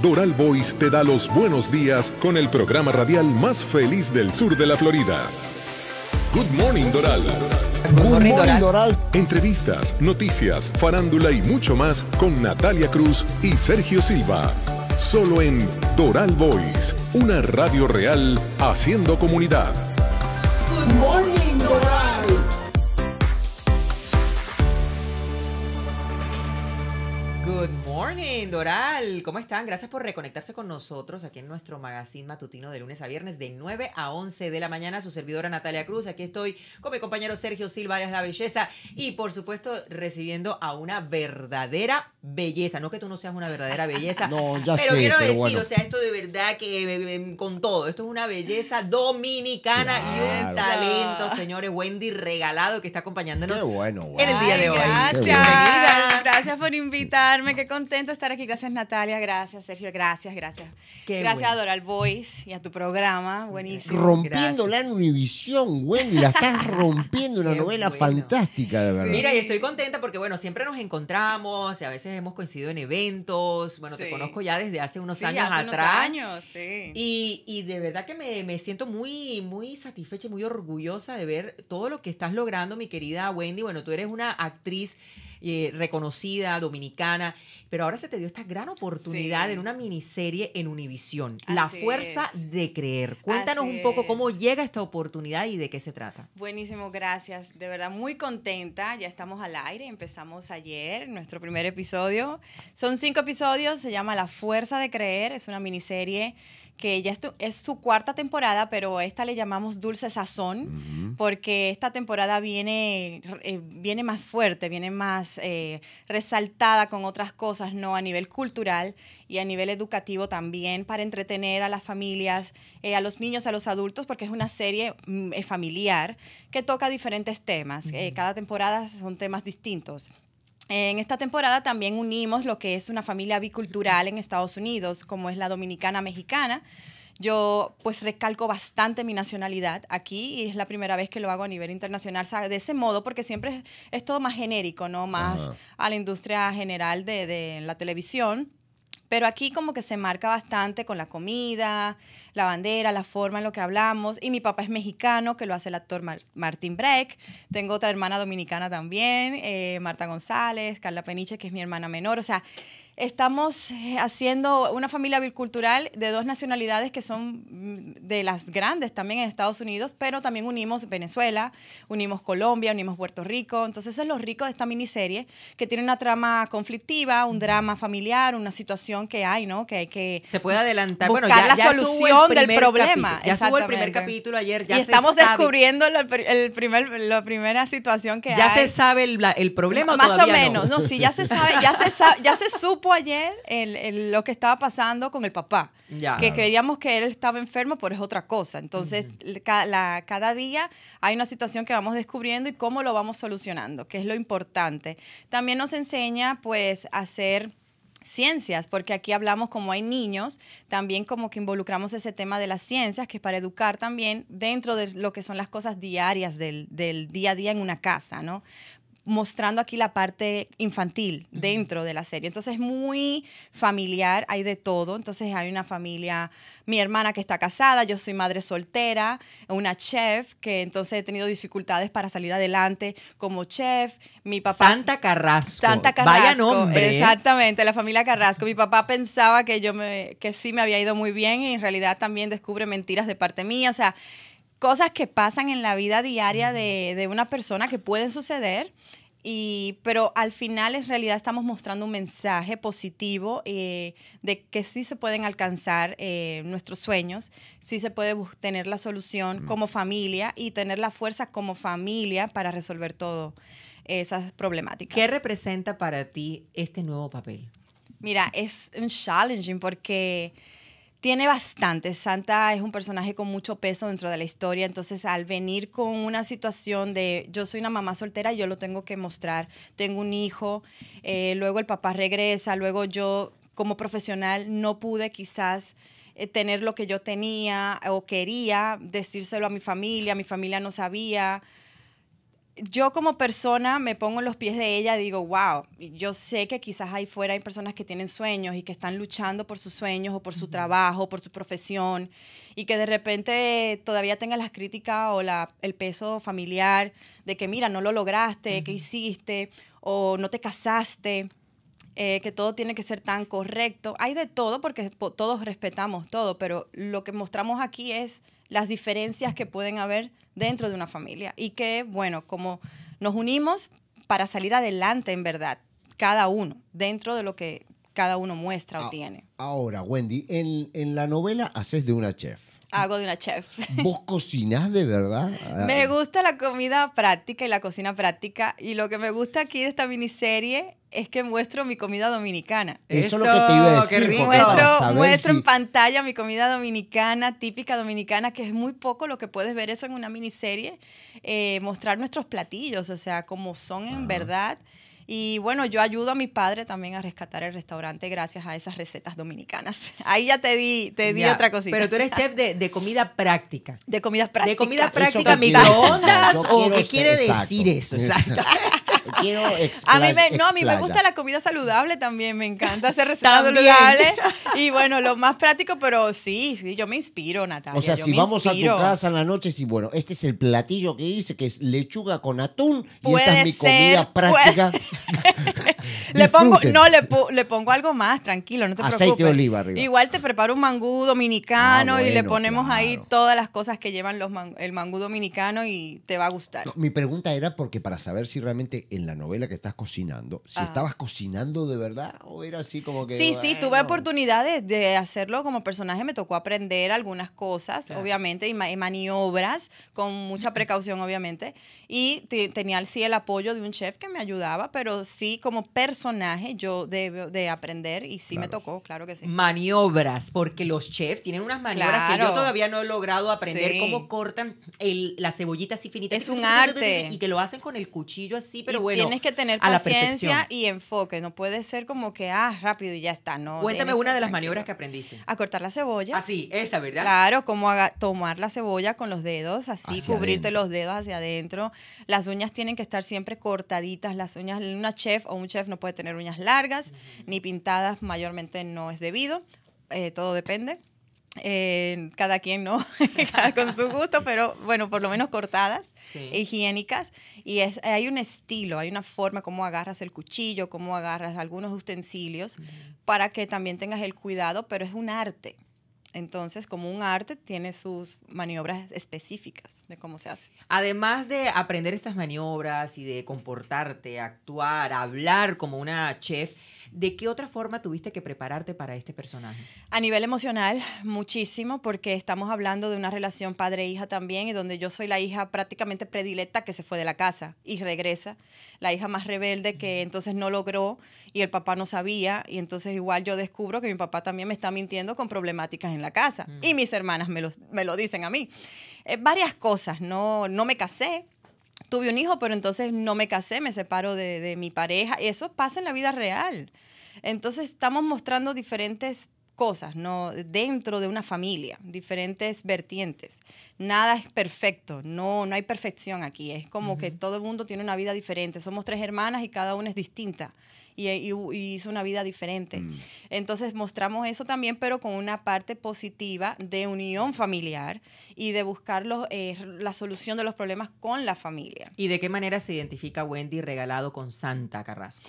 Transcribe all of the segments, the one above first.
Doral Voice te da los buenos días con el programa radial más feliz del sur de la Florida. Good morning, Doral. Good morning, Doral. Entrevistas, noticias, farándula y mucho más con Natalia Cruz y Sergio Silva. Solo en Doral Voice, una radio real haciendo comunidad. morning, Doral. ¿Cómo están? Gracias por reconectarse con nosotros aquí en nuestro magazine matutino de lunes a viernes de 9 a 11 de la mañana. Su servidora Natalia Cruz. Aquí estoy con mi compañero Sergio Silva, es la belleza. Y por supuesto, recibiendo a una verdadera belleza. No que tú no seas una verdadera belleza. no, ya pero quiero decir, o sea, esto de verdad que eh, eh, eh, con todo. Esto es una belleza dominicana y un talento, señores. Wendy Regalado que está acompañándonos en el día de hoy gracias por invitarme. Qué contenta estar aquí. Gracias, Natalia. Gracias, Sergio. Gracias, gracias. gracias a Doral Voice y a tu programa. Buenísimo. Rompiendo la Univisión, Wendy. La estás rompiendo. Una novela fantástica, de verdad. Mira, y estoy contenta porque, bueno, siempre nos encontramos y a veces hemos coincidido en eventos. Bueno, te conozco ya desde hace unos sí, años hace atrás. Unos años, sí. Y, y de verdad que me, me siento muy, muy satisfecha y muy orgullosa de ver todo lo que estás logrando, mi querida Wendy. Bueno, tú eres una actriz eh, reconocida, dominicana, pero ahora se te dio esta gran oportunidad en una miniserie en Univisión, La Fuerza de Creer. Cuéntanos un poco cómo llega esta oportunidad y de qué se trata. Buenísimo, gracias. De verdad, muy contenta. Ya estamos al aire, empezamos ayer nuestro primer episodio. Son cinco episodios, se llama La Fuerza de Creer, es una miniserie que ya es, su cuarta temporada, pero esta le llamamos Dulce Sazón, porque esta temporada viene, eh, viene más fuerte, viene más eh, resaltada con otras cosas, ¿no? A nivel cultural y a nivel educativo también, para entretener a las familias, eh, a los niños, a los adultos, porque es una serie mm, familiar que toca diferentes temas. cada temporada son temas distintos. En esta temporada también unimos lo que es una familia bicultural en Estados Unidos, como es la dominicana mexicana. Yo pues recalco bastante mi nacionalidad aquí y es la primera vez que lo hago a nivel internacional, de ese modo, porque siempre es, todo más genérico, ¿no? Más a la industria general de la televisión. Pero aquí como que se marca bastante con la comida, la bandera, la forma en lo que hablamos. Y mi papá es mexicano, que lo hace el actor Martin Martín Breck. Tengo otra hermana dominicana también, eh, Marta González, Carla Peniche, que es mi hermana menor. O sea, Estamos eh, haciendo una familia bicultural de dos nacionalidades que son mm, de las grandes también en Estados Unidos, pero también unimos Venezuela, unimos Colombia, unimos Puerto Rico. Entonces es lo rico de esta miniserie, que tiene una trama conflictiva, un drama familiar, una situación que hay, ¿no? Que hay que... Se puede adelantar, bueno, ya, la solución del problema. Ya estuvo el primer capítulo ayer. Ya y estamos descubriendo el primer, la primera situación que ya hay. Ya se sabe el, problema. Más o menos, no. sí, ya se sabe, ya se, ya se supo ayer lo que estaba pasando con el papá. que queríamos que él estaba enfermo, pero es otra cosa. Entonces, cada día hay una situación que vamos descubriendo y cómo lo vamos solucionando, que es lo importante. También nos enseña, pues, a hacer ciencias, porque aquí hablamos como hay niños, también como que involucramos ese tema de las ciencias, que es para educar también dentro de lo que son las cosas diarias del, día a día en una casa, ¿no? mostrando aquí la parte infantil dentro de la serie. Entonces es muy familiar, hay de todo. Entonces hay una familia, mi hermana que está casada, yo soy madre soltera, una chef que entonces he tenido dificultades para salir adelante como chef. Mi papá. Santa Carrasco. Santa Carrasco. Vaya nombre. Exactamente, la familia Carrasco. Mi papá pensaba que yo me, que sí me había ido muy bien y en realidad también descubre mentiras de parte mía. O sea, cosas que pasan en la vida diaria de, de, una persona que pueden suceder pero al final en realidad estamos mostrando un mensaje positivo eh, de que sí se pueden alcanzar eh, nuestros sueños, sí se puede tener la solución mm. como familia y tener la fuerza como familia para resolver todas esas problemáticas. ¿Qué representa para ti este nuevo papel? Mira, es un challenging porque tiene bastante. Santa es un personaje con mucho peso dentro de la historia, entonces al venir con una situación de yo soy una mamá soltera, yo lo tengo que mostrar, tengo un hijo, eh, luego el papá regresa, luego yo como profesional no pude quizás eh, tener lo que yo tenía o quería, decírselo a mi familia, mi familia no sabía yo como persona me pongo en los pies de ella y digo, wow, yo sé que quizás ahí fuera hay personas que tienen sueños y que están luchando por sus sueños o por su trabajo, por su profesión, y que de repente todavía tengan las críticas o el peso familiar de que, mira, no lo lograste, que hiciste, o no te casaste. Eh, que todo tiene que ser tan correcto. Hay de todo porque todos respetamos todo, pero lo que mostramos aquí es las diferencias que pueden haber dentro de una familia y que, bueno, como nos unimos para salir adelante en verdad, cada uno, dentro de lo que cada uno muestra o ah, tiene. Ahora, Wendy, en, en la novela haces de una chef hago de una chef. ¿Vos cocinás de verdad? me gusta la comida práctica y la cocina práctica. Y lo que me gusta aquí de esta miniserie es que muestro mi comida dominicana. Eso, es lo que te iba a decir. Muestro, muestro en pantalla mi comida dominicana, típica dominicana, que es muy poco lo que puedes ver eso en una miniserie. Eh, mostrar nuestros platillos, o sea, como son en verdad. Y bueno, yo ayudo a mi padre también a rescatar el restaurante gracias a esas recetas dominicanas. Ahí ya te di, te di otra cosita. Pero tú eres chef de, comida práctica. De comida práctica. De comida práctica, o qué quiere decir eso. Exacto. a mí me, no, a mí me gusta la comida saludable también, me encanta hacer recetas saludables. Y bueno, lo más práctico, pero sí, sí, yo me inspiro, Natalia. O sea, si vamos a tu casa en la noche, sí, bueno, este es el platillo que hice, que es lechuga con atún, y esta mi comida práctica. le pongo, no, le, le, pongo algo más, tranquilo, no te Aceite De oliva arriba. Igual te preparo un mangú dominicano ah, y le ponemos ahí todas las cosas que llevan los el mangú dominicano y te va a gustar. mi pregunta era porque para saber si realmente en la novela que estás cocinando, si ah. estabas cocinando de verdad o era así como que... Sí, sí, tuve oportunidades de hacerlo como personaje, me tocó aprender algunas cosas, obviamente, y, maniobras, con mucha precaución, obviamente, y tenía sí el apoyo de un chef que me ayudaba, pero sí como personaje yo debo de aprender y sí me tocó, claro que sí. Maniobras, porque los chefs tienen unas maniobras que yo todavía no he logrado aprender, cómo cortan el, la cebollita así finita. Es un arte. Y que lo hacen con el cuchillo así, pero Tienes que tener paciencia y enfoque. No puede ser como que, ah, rápido y ya está. No, Cuéntame una de las maniobras que aprendiste. A cortar la cebolla. Así, ah, esa, ¿verdad? Claro, como tomar la cebolla con los dedos, así, cubrirte los dedos hacia adentro. Las uñas tienen que estar siempre cortaditas. Las uñas, una chef o un chef no puede tener uñas largas ni pintadas, mayormente no es debido. Eh, todo depende cada quien no, con su gusto, pero bueno, por lo menos cortadas, higiénicas. Y es, hay un estilo, hay una forma como agarras el cuchillo, cómo agarras algunos utensilios, para que también tengas el cuidado, pero es un arte. Entonces, como un arte, tiene sus maniobras específicas de cómo se hace. Además de aprender estas maniobras y de comportarte, actuar, hablar como una chef, ¿De qué otra forma tuviste que prepararte para este personaje? A nivel emocional, muchísimo, porque estamos hablando de una relación padre-hija también, y donde yo soy la hija prácticamente predilecta que se fue de la casa y regresa, la hija más rebelde que entonces no logró y el papá no sabía, y entonces igual yo descubro que mi papá también me está mintiendo con problemáticas en la casa, y mis hermanas me lo, dicen a mí. Eh, varias cosas, no, no me casé, tuve un hijo, pero entonces no me casé, me separo de, de, mi pareja. Eso pasa en la vida real. Entonces estamos mostrando diferentes cosas, ¿no? Dentro de una familia, diferentes vertientes. Nada es perfecto, no, no hay perfección aquí. Es como que todo el mundo tiene una vida diferente. Somos tres hermanas y cada una es distinta y, eh, y, hizo una vida diferente. Mm. Entonces mostramos eso también, pero con una parte positiva de unión familiar y de buscar eh, la solución de los problemas con la familia. ¿Y de qué manera se identifica Wendy regalado con Santa Carrasco?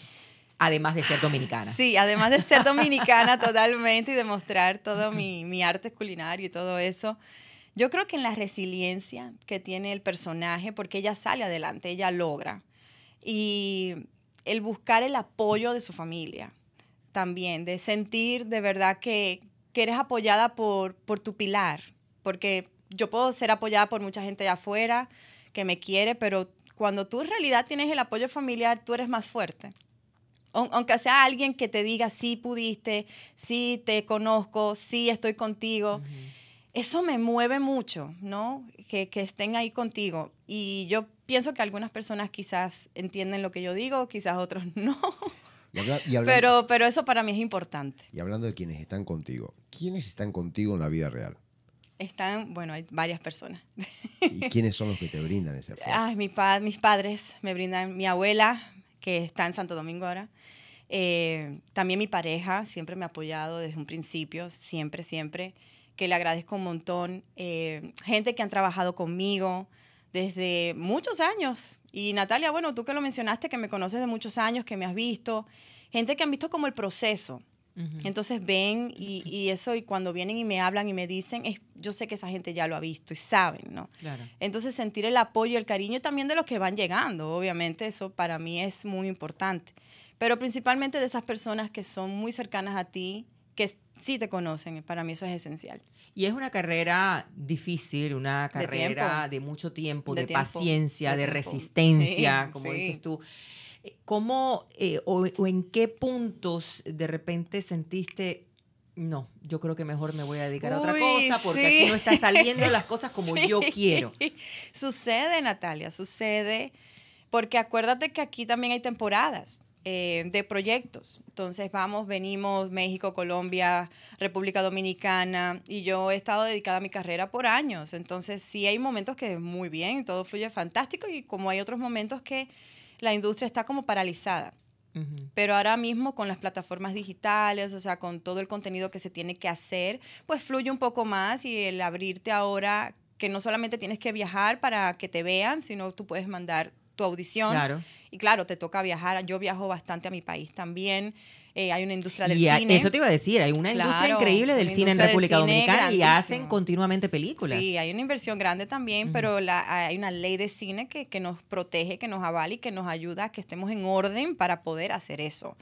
además de ser dominicana. Sí, además de ser dominicana totalmente y demostrar todo mi, arte culinario y todo eso. Yo creo que en la resiliencia que tiene el personaje, porque ella sale adelante, ella logra. Y el buscar el apoyo de su familia también, de sentir de verdad que, que eres apoyada por, por tu pilar, porque yo puedo ser apoyada por mucha gente de afuera que me quiere, pero cuando tú en realidad tienes el apoyo familiar, tú eres más fuerte aunque sea alguien que te diga, sí pudiste, sí te conozco, sí estoy contigo. Eso me mueve mucho, ¿no? Que, que, estén ahí contigo. Y yo pienso que algunas personas quizás entienden lo que yo digo, quizás otros no. pero, pero eso para mí es importante. Y hablando de quienes están contigo, ¿quiénes están contigo en la vida real? Están, bueno, hay varias personas. ¿Y quiénes son los que te brindan ese esfuerzo? Ah, mi mis padres me brindan, mi abuela que está en Santo Domingo ahora. Eh, también mi pareja siempre me ha apoyado desde un principio, siempre, siempre, que le agradezco un montón. Eh, gente que han trabajado conmigo desde muchos años. Y Natalia, bueno, tú que lo mencionaste, que me conoces de muchos años, que me has visto. Gente que han visto como el proceso, entonces ven y, eso, y cuando vienen y me hablan y me dicen, yo sé que esa gente ya lo ha visto y saben, ¿no? Entonces sentir el apoyo, el cariño también de los que van llegando, obviamente, eso para mí es muy importante. Pero principalmente de esas personas que son muy cercanas a ti, que sí te conocen, para mí eso es esencial. Y es una carrera difícil, una carrera de, mucho tiempo, de, paciencia, de, resistencia, como dices tú. ¿Cómo eh, o, en qué puntos de repente sentiste, no, yo creo que mejor me voy a dedicar a otra cosa porque aquí no está saliendo las cosas como yo quiero? Sucede, Natalia, sucede, porque acuérdate que aquí también hay temporadas. Eh, de proyectos. Entonces vamos, venimos, México, Colombia, República Dominicana, y yo he estado dedicada a mi carrera por años. Entonces sí hay momentos que muy bien, todo fluye fantástico, y como hay otros momentos que la industria está como paralizada. Pero ahora mismo con las plataformas digitales, o sea, con todo el contenido que se tiene que hacer, pues fluye un poco más y el abrirte ahora, que no solamente tienes que viajar para que te vean, sino tú puedes mandar tu audición. Claro. Y claro, te toca viajar. Yo viajo bastante a mi país también. Eh, hay una industria del y cine. Eso te iba a decir, hay una industria increíble del cine en República Dominicana y hacen continuamente películas. Sí, hay una inversión grande también, pero la, hay una ley de cine que, nos protege, que nos avala y que nos ayuda a que estemos en orden para poder hacer eso.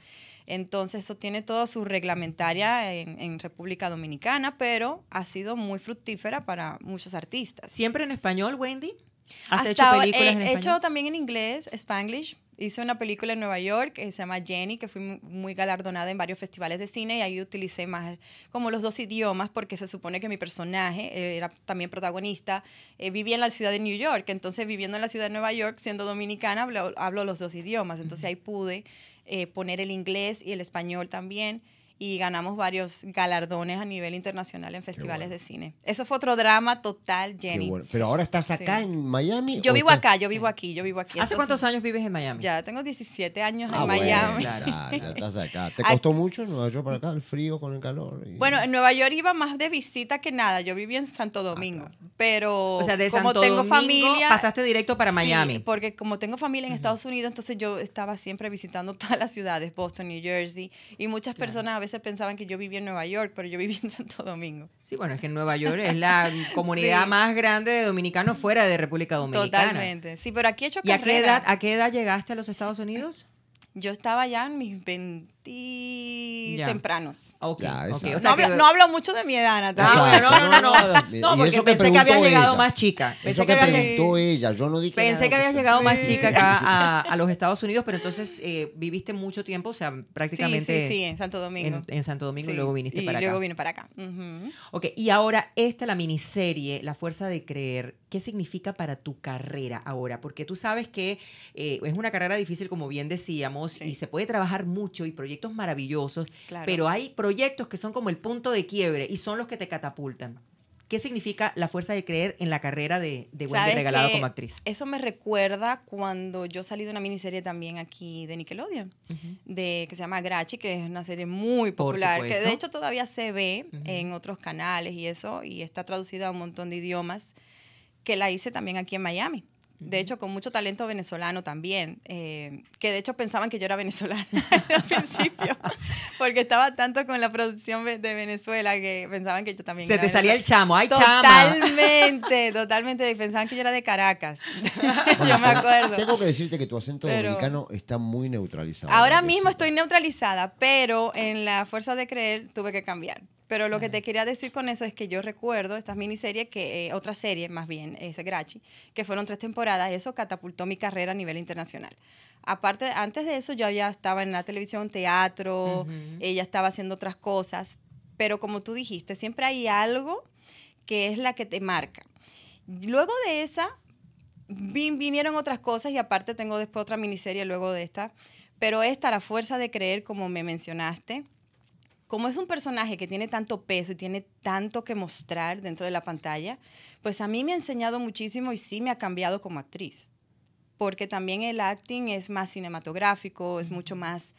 Entonces, eso tiene toda su reglamentaria en, República Dominicana, pero ha sido muy fructífera para muchos artistas. ¿Siempre en español, Wendy? ¿Has hecho películas en español? He hecho también en inglés, Spanglish. Hice una película en Nueva York que se llama Jenny, que fui muy galardonada en varios festivales de cine y ahí utilicé más como los dos idiomas porque se supone que mi personaje eh, era también protagonista. Eh, vivía en la ciudad de New York, entonces viviendo en la ciudad de Nueva York, siendo dominicana, hablo, los dos idiomas. Entonces ahí pude eh, poner el inglés y el español también y ganamos varios galardones a nivel internacional en festivales de cine. Eso fue otro drama total, Jenny. Pero ahora estás acá en Miami. Yo vivo acá, yo vivo aquí, yo vivo aquí. ¿Hace cuántos años vives en Miami? Ya tengo 17 años en ah, Miami. Claro, ya estás acá. ¿Te costó mucho en Nueva York para acá, el frío con el calor? Bueno, en Nueva York iba más de visita que nada. Yo vivía en Santo ah, Domingo, pero o sea, de como Santo tengo Domingo, familia, pasaste directo para Miami. porque como tengo familia en Estados Unidos, entonces yo estaba siempre visitando todas las ciudades, Boston, New Jersey, y muchas personas a veces pensaban que yo vivía en Nueva York, pero yo vivía en Santo Domingo. Sí, bueno, es que en Nueva York es la comunidad más grande de dominicanos fuera de República Dominicana. Totalmente. Sí, pero aquí he hecho ¿Y a qué edad, a qué edad llegaste a los Estados Unidos? Yo estaba ya en mis 20 tempranos. Ok, no, hablo, mucho de mi edad, Natalia. Ah, no, no, no, no. pensé que habías llegado más chica. eso que, preguntó ella, yo no dije Pensé que habías llegado más chica acá a, los Estados Unidos, pero entonces eh, viviste mucho tiempo, o sea, prácticamente... Sí, sí, en Santo Domingo. En, Santo Domingo y luego viniste para acá. Y luego vine para acá. Ok, y ahora esta, la miniserie, La Fuerza de Creer, ¿qué significa para tu carrera ahora? Porque tú sabes que eh, es una carrera difícil, como bien decíamos, y se puede trabajar mucho y proyectar proyectos maravillosos, pero hay proyectos que son como el punto de quiebre y son los que te catapultan. ¿Qué significa la fuerza de creer en la carrera de, Wendy Regalado como actriz? Eso me recuerda cuando yo salí de una miniserie también aquí de Nickelodeon, de, que se llama Grachi, que es una serie muy popular, que de hecho todavía se ve en otros canales y eso, y está traducida a un montón de idiomas, que la hice también aquí en Miami de hecho con mucho talento venezolano también, eh, que de hecho pensaban que yo era venezolana al principio, porque estaba tanto con la producción de Venezuela que pensaban que yo también Se te salía el chamo, ¡ay, Totalmente, chama. totalmente, pensaban que yo era de Caracas, yo me acuerdo. Tengo que decirte que tu acento dominicano está muy neutralizado. Ahora mismo estoy neutralizada, pero en la fuerza de creer tuve que cambiar, pero lo que te quería decir con eso es que yo recuerdo estas miniseries, que, eh, otra serie más bien, ese Grachi, que fueron tres temporadas eso catapultó mi carrera a nivel internacional. Aparte, antes de eso yo ya estaba en la televisión, teatro, ella estaba haciendo otras cosas, pero como tú dijiste, siempre hay algo que es la que te marca. Luego de esa, vinieron otras cosas y aparte tengo después otra miniserie luego de esta, pero esta, La Fuerza de Creer, como me mencionaste, como es un personaje que tiene tanto peso y tiene tanto que mostrar dentro de la pantalla, pues a mí me ha enseñado muchísimo y sí me ha cambiado como actriz, porque también el acting es más cinematográfico, es mucho más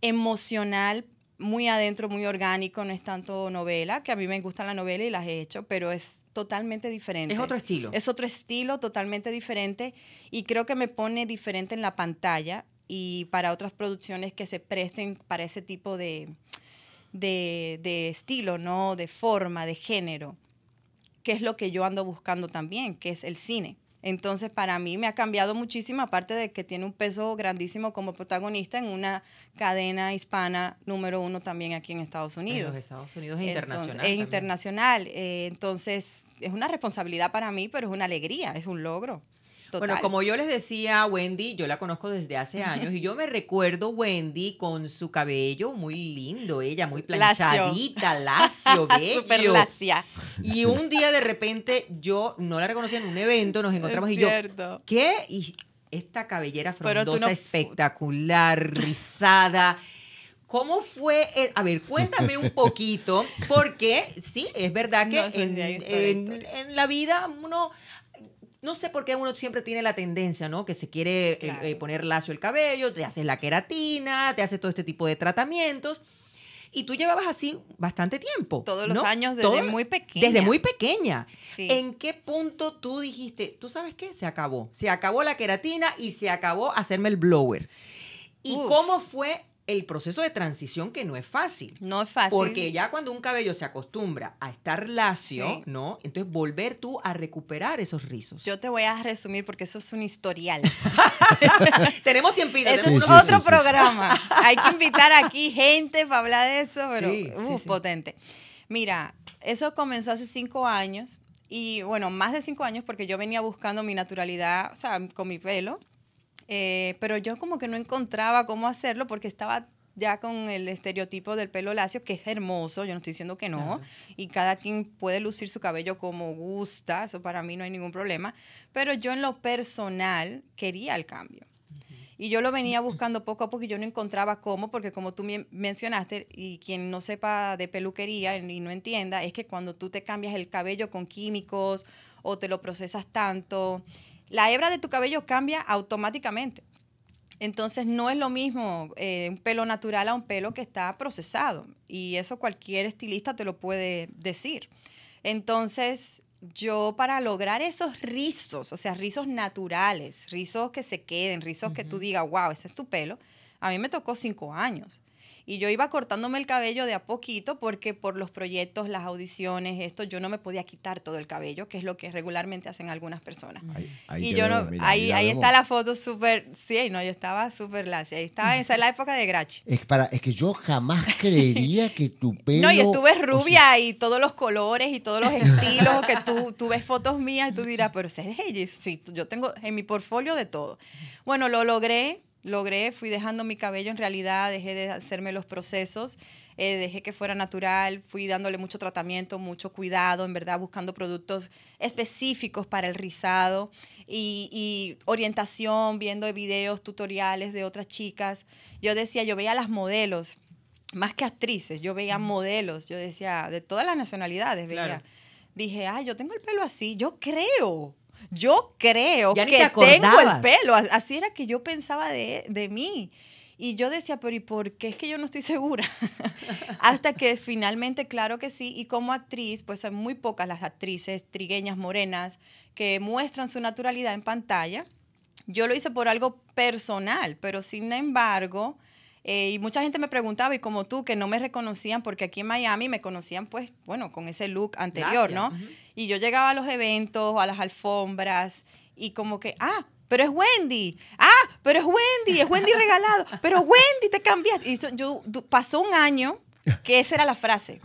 emocional, muy adentro, muy orgánico, no es tanto novela, que a mí me gusta la novela y las he hecho, pero es totalmente diferente. Es otro estilo. Es otro estilo totalmente diferente y creo que me pone diferente en la pantalla y para otras producciones que se presten para ese tipo de, de, estilo, ¿no? De forma, de género, que es lo que yo ando buscando también, que es el cine. Entonces, para mí me ha cambiado muchísimo, aparte de que tiene un peso grandísimo como protagonista en una cadena hispana número uno también aquí en Estados Unidos. En Estados Unidos es internacional. es internacional. Eh, entonces, es una responsabilidad para mí, pero es una alegría, es un logro. Bueno, como yo les decía, Wendy, yo la conozco desde hace años y yo me recuerdo Wendy con su cabello muy lindo, ella muy planchadita, lacio, bello. Súper lacia. Y un día de repente yo no la reconocí en un evento, nos encontramos y yo, ¿qué? Y esta cabellera frondosa espectacular, rizada. ¿Cómo fue? a ver, cuéntame un poquito, porque sí, es verdad que en, la vida uno no sé por qué uno siempre tiene la tendencia, ¿no? Que se quiere eh, eh, poner lacio el cabello, te haces la queratina, te haces todo este tipo de tratamientos. Y tú llevabas así bastante tiempo. Todos los años desde muy pequeña. Desde muy pequeña. ¿En qué punto tú dijiste, tú sabes qué? Se acabó. Se acabó la queratina y se acabó hacerme el blower. ¿Y cómo fue el proceso de transición que no es fácil. No es fácil. Porque ya cuando un cabello se acostumbra a estar lacio, ¿no? Entonces volver tú a recuperar esos rizos. Yo te voy a resumir porque eso es un historial. Tenemos tiempo. Eso es otro programa. Hay que invitar aquí gente para hablar de eso, pero potente. Mira, eso comenzó hace cinco años y bueno, más de cinco años porque yo venía buscando mi naturalidad, o sea, con mi pelo eh, pero yo como que no encontraba cómo hacerlo porque estaba ya con el estereotipo del pelo lacio, que es hermoso, yo no estoy diciendo que no, y cada quien puede lucir su cabello como gusta, eso para mí no hay ningún problema, pero yo en lo personal quería el cambio. Y yo lo venía buscando poco a poco y yo no encontraba cómo, porque como tú mencionaste, y quien no sepa de peluquería y no entienda, es que cuando tú te cambias el cabello con químicos o te lo procesas tanto, la hebra de tu cabello cambia automáticamente. Entonces no es lo mismo eh, un pelo natural a un pelo que está procesado. Y eso cualquier estilista te lo puede decir. Entonces yo para lograr esos rizos, o sea, rizos naturales, rizos que se queden, rizos que tú digas, wow, ese es tu pelo, a mí me tocó cinco años. Y yo iba cortándome el cabello de a poquito porque por los proyectos, las audiciones, esto, yo no me podía quitar todo el cabello, que es lo que regularmente hacen algunas personas. y yo no, ahí, ahí está la foto súper, sí, no, yo estaba súper lacia. Ahí estaba, esa es la época de Grachi. Es, para, es que yo jamás creería que tu pelo... No, y estuve rubia y todos los colores y todos los estilos, que tú, tú ves fotos mías y tú dirás, pero eres ella. Sí, yo tengo en mi portfolio de todo. Bueno, lo logré logré, fui dejando mi cabello en realidad, dejé de hacerme los procesos, eh, dejé que fuera natural, fui dándole mucho tratamiento, mucho cuidado, en verdad buscando productos específicos para el rizado y, orientación, viendo videos, tutoriales de otras chicas. Yo decía, yo veía las modelos, más que actrices, yo veía modelos, yo decía, de todas las nacionalidades, Dije, ay, yo tengo el pelo así, yo creo yo creo que tengo el pelo. Así era que yo pensaba de, mí. Y yo decía, pero ¿y por qué es que yo no estoy segura? Hasta que finalmente, claro que sí, y como actriz, pues son muy pocas las actrices trigueñas, morenas, que muestran su naturalidad en pantalla. Yo lo hice por algo personal, pero sin embargo, eh, y mucha gente me preguntaba, y como tú, que no me reconocían, porque aquí en Miami me conocían, pues, bueno, con ese look anterior, ¿no? Y yo llegaba a los eventos, a las alfombras, y como que, ah, pero es Wendy. Ah, pero es Wendy, es Wendy regalado. Pero Wendy, te cambiaste. Y yo, pasó un año que esa era la frase.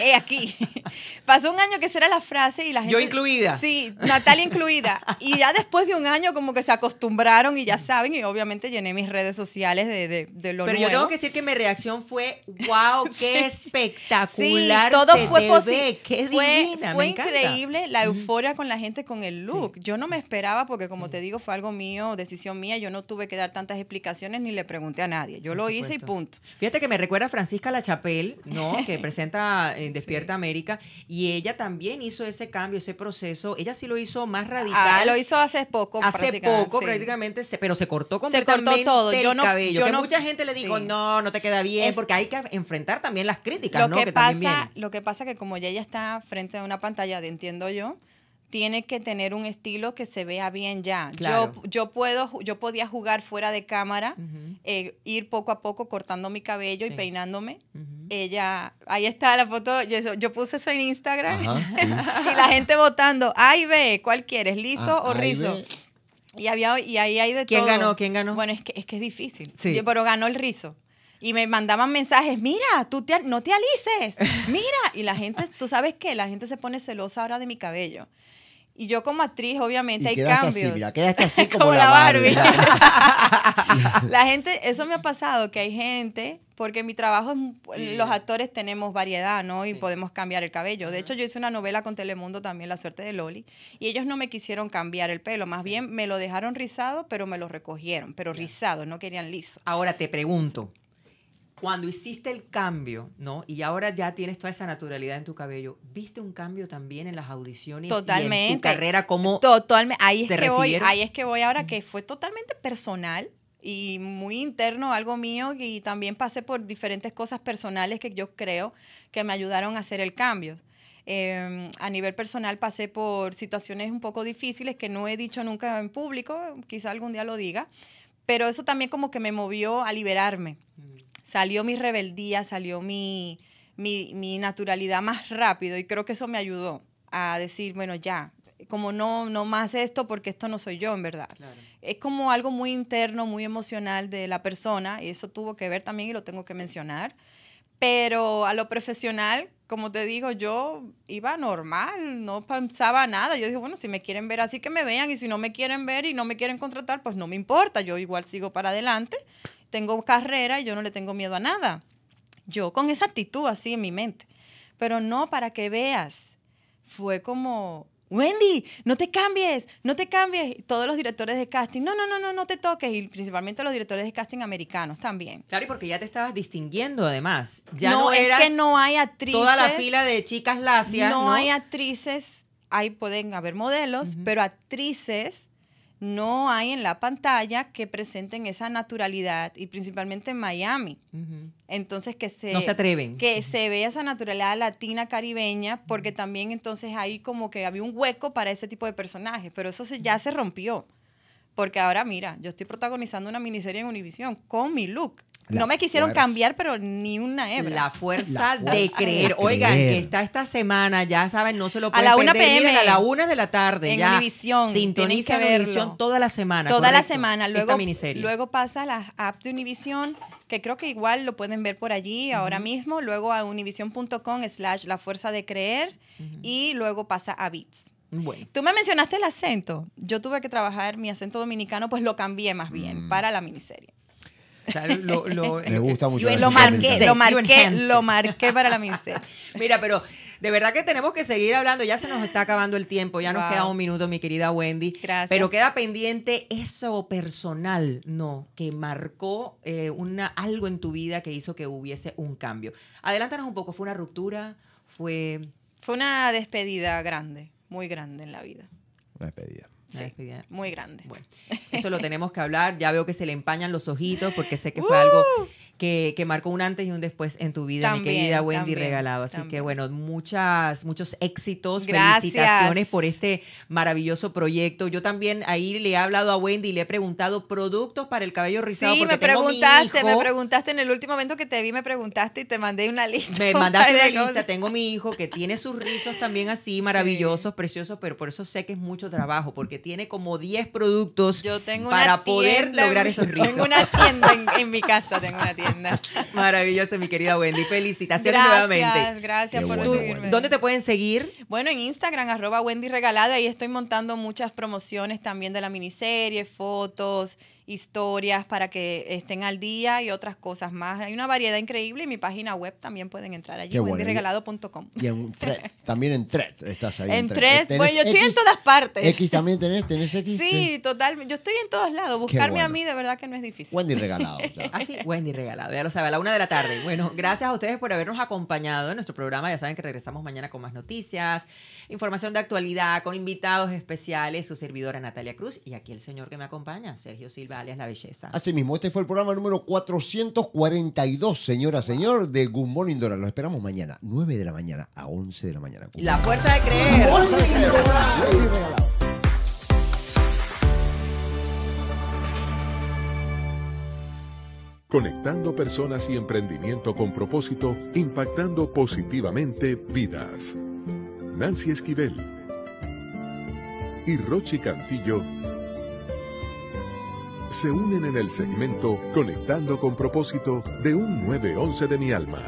He aquí. Pasó un año que será la frase y la gente. Yo incluida. Sí, Natalia incluida. Y ya después de un año, como que se acostumbraron y ya saben. Y obviamente llené mis redes sociales de, de, de lo Pero yo tengo que decir que mi reacción fue: ¡Wow! ¡Qué espectacular! todo fue posible. ¡Qué fue, Fue increíble la euforia con la gente con el look. Yo no me esperaba porque, como te digo, fue algo mío, decisión mía. Yo no tuve que dar tantas explicaciones ni le pregunté a nadie. Yo lo hice y punto. Fíjate que me recuerda a Francisca Chapelle, ¿no? Que presenta en eh, Despierta América, y ella también hizo ese cambio, ese proceso. Ella sí lo hizo más ah, radical. lo hizo hace poco, hace poco prácticamente, pero se cortó con se cortó todo. yo no, Yo mucha gente le dijo, no, no te queda bien, porque hay que enfrentar también las críticas, lo Que, pasa, lo que pasa que como ya ella está frente a una pantalla, de, entiendo yo, tiene que tener un estilo que se vea bien ya. Yo, yo, puedo, yo podía jugar fuera de cámara, eh, ir poco a poco cortando mi cabello y peinándome. Ella, ahí está la foto, yo, yo puse eso en Instagram y la gente votando, ay ve, ¿cuál quieres, liso ah, o rizo? Y, había, y ahí hay de ¿Quién todo. ¿Quién ganó? ¿Quién ganó? Bueno, es que es, que es difícil, sí. pero ganó el rizo y me mandaban mensajes, mira, tú te, no te alices, mira, y la gente, tú sabes qué, la gente se pone celosa ahora de mi cabello. Y yo como actriz, obviamente, hay cambios. Así, mira, así como, la Barbie. la gente, eso me ha pasado, que hay gente, porque mi trabajo, los actores tenemos variedad, ¿no? Y podemos cambiar el cabello. De hecho, yo hice una novela con Telemundo también, La suerte de Loli, y ellos no me quisieron cambiar el pelo, más bien me lo dejaron rizado, pero me lo recogieron, pero rizado, no querían liso. Ahora te pregunto, cuando hiciste el cambio, ¿no? Y ahora ya tienes toda esa naturalidad en tu cabello, ¿viste un cambio también en las audiciones y en tu carrera como Totalmente. Ahí es que voy, ahí es que voy ahora que fue totalmente personal y muy interno, algo mío y también pasé por diferentes cosas personales que yo creo que me ayudaron a hacer el cambio. Em, a nivel personal pasé por situaciones un poco difíciles que no he dicho nunca en público, quizá algún día lo diga, pero eso también como que me movió a liberarme. Mm salió mi rebeldía, salió mi, mi, naturalidad más rápido y creo que eso me ayudó a decir, bueno, ya, como no, no más esto porque esto no soy yo en verdad. Es como algo muy interno, muy emocional de la persona y eso tuvo que ver también y lo tengo que mencionar. Pero a lo profesional, como te digo, yo iba normal, no pensaba nada. Yo dije, bueno, si me quieren ver así que me vean y si no me quieren ver y no me quieren contratar, pues no me importa, yo igual sigo para adelante tengo carrera y yo no le tengo miedo a nada. Yo con esa actitud así en mi mente. Pero no, para que veas, fue como, Wendy, no te cambies, no te cambies. todos los directores de casting, no, no, no, no, te toques. Y principalmente los directores de casting americanos también. Claro, y porque ya te estabas distinguiendo además. Ya no, no es que no hay actrices. Toda la fila de chicas lacias. No, hay actrices, Ahí pueden haber modelos, pero actrices no hay en la pantalla que presenten esa naturalidad y principalmente en Miami. Entonces que se no se atreven. Que se vea esa naturalidad latina caribeña porque también entonces hay como que había un hueco para ese tipo de personajes, pero eso ya se rompió. Porque ahora, mira, yo estoy protagonizando una miniserie en Univision con mi look. no me quisieron cambiar, pero ni una hebra. La fuerza, de creer. Oigan, que está esta semana, ya saben, no se lo pueden A la 1 PM. a la 1 de la tarde. En ya. Univision. Sintoniza Univision toda la semana. Toda la semana. Luego, luego pasa a app de Univision, que creo que igual lo pueden ver por allí ahora mismo. Luego a univision.com slash la fuerza de creer. Y luego pasa a Beats. Tú me mencionaste el acento. Yo tuve que trabajar mi acento dominicano, pues lo cambié más bien mm. para la miniserie. me gusta mucho. lo marqué, lo marqué, para la miniserie. Mira, pero de verdad que tenemos que seguir hablando. Ya se nos está acabando el tiempo. Ya nos queda un minuto, mi querida Wendy. Gracias. Pero queda pendiente eso personal, ¿no? Que marcó eh, algo en tu vida que hizo que hubiese un cambio. Adelántanos un poco. ¿Fue una ruptura? ¿Fue...? Fue una despedida grande muy grande en la vida. Una despedida. muy grande. Bueno, eso lo tenemos que hablar. Ya veo que se le empañan los ojitos porque sé que fue algo que, marcó un antes y un después en tu vida, mi querida Wendy Regalado. Así que bueno, muchas, muchos éxitos, felicitaciones por este maravilloso proyecto. Yo también ahí le he hablado a Wendy y le he preguntado productos para el cabello rizado. Sí, me tengo preguntaste, me preguntaste en el último momento que te vi, me preguntaste y te mandé una lista. Me mandaste una lista, tengo mi hijo que tiene sus rizos también así, maravillosos, preciosos, pero por eso sé que es mucho trabajo, porque tiene como 10 productos para poder lograr esos rizos. Tengo una tienda en mi casa, tengo una tienda. Maravilloso, mi querida Wendy. Felicitaciones nuevamente. Gracias, gracias por bueno, ¿Dónde te pueden seguir? Bueno, en Instagram, arroba Wendy Regalada. Ahí estoy montando muchas promociones también de la miniserie, fotos historias para que estén al día y otras cosas más. Hay una variedad increíble y mi página web también pueden entrar allí, wendyregalado.com. Y en thread, también en thread estás ahí. En, en bueno, yo estoy en todas partes. X también tenés, tenés X. Sí, totalmente yo estoy en todos lados. Buscarme a mí de verdad que no es difícil. Wendy Regalado. Así, ah, Wendy Regalado, ya lo sabe, a la una de la tarde. Bueno, gracias a ustedes por habernos acompañado en nuestro programa. Ya saben que regresamos mañana con más noticias, información de actualidad, con invitados especiales, su servidora Natalia Cruz y aquí el señor que me acompaña, Sergio Silva la belleza. Así mismo, este fue el programa número 442, señora, señor, de Good Morning Dora. Lo esperamos mañana, 9 de la mañana a 11 de la mañana. La fuerza de creer. fuerza de Conectando personas y emprendimiento con propósito, impactando positivamente vidas. Nancy Esquivel y Rochi Cantillo se unen en el segmento Conectando con propósito de un 911 de mi alma.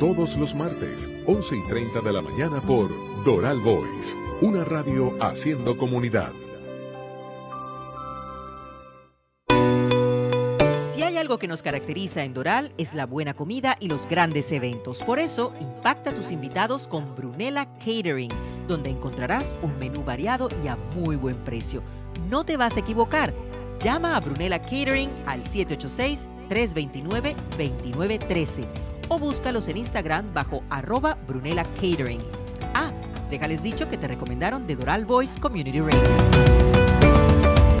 Todos los martes, 11 y 30 de la mañana por Doral Voice, una radio haciendo comunidad. Si hay algo que nos caracteriza en Doral es la buena comida y los grandes eventos. Por eso, impacta a tus invitados con Brunella Catering, donde encontrarás un menú variado y a muy buen precio. No te vas a equivocar Llama a Brunella Catering al 786-329-2913 o búscalos en Instagram bajo arroba Brunella Catering. Ah, déjales dicho que te recomendaron de Doral Voice Community Radio.